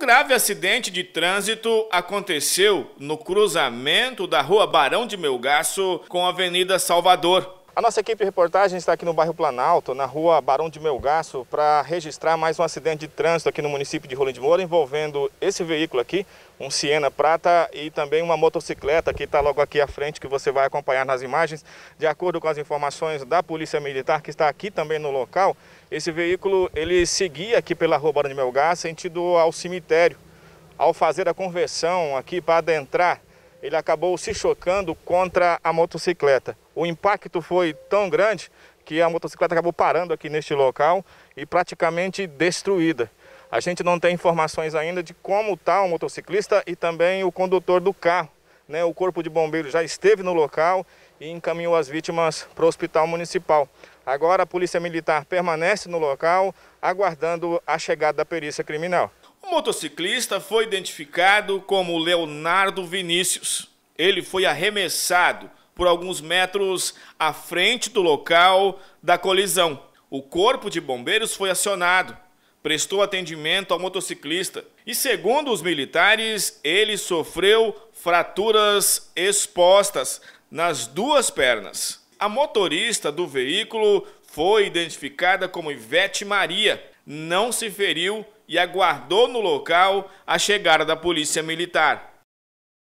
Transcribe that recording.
grave acidente de trânsito aconteceu no cruzamento da Rua Barão de Melgaço com a Avenida Salvador. A nossa equipe de reportagem está aqui no bairro Planalto, na rua Barão de Melgaço, para registrar mais um acidente de trânsito aqui no município de Rolim de Moura, envolvendo esse veículo aqui, um Siena Prata, e também uma motocicleta que está logo aqui à frente, que você vai acompanhar nas imagens. De acordo com as informações da Polícia Militar, que está aqui também no local, esse veículo ele seguia aqui pela rua Barão de Melgaço, sentido ao cemitério. Ao fazer a conversão aqui para adentrar ele acabou se chocando contra a motocicleta. O impacto foi tão grande que a motocicleta acabou parando aqui neste local e praticamente destruída. A gente não tem informações ainda de como está o motociclista e também o condutor do carro. Né? O corpo de bombeiros já esteve no local e encaminhou as vítimas para o hospital municipal. Agora a polícia militar permanece no local, aguardando a chegada da perícia criminal. O motociclista foi identificado como Leonardo Vinícius. Ele foi arremessado por alguns metros à frente do local da colisão. O corpo de bombeiros foi acionado, prestou atendimento ao motociclista e, segundo os militares, ele sofreu fraturas expostas nas duas pernas. A motorista do veículo foi identificada como Ivete Maria, não se feriu e aguardou no local a chegada da polícia militar.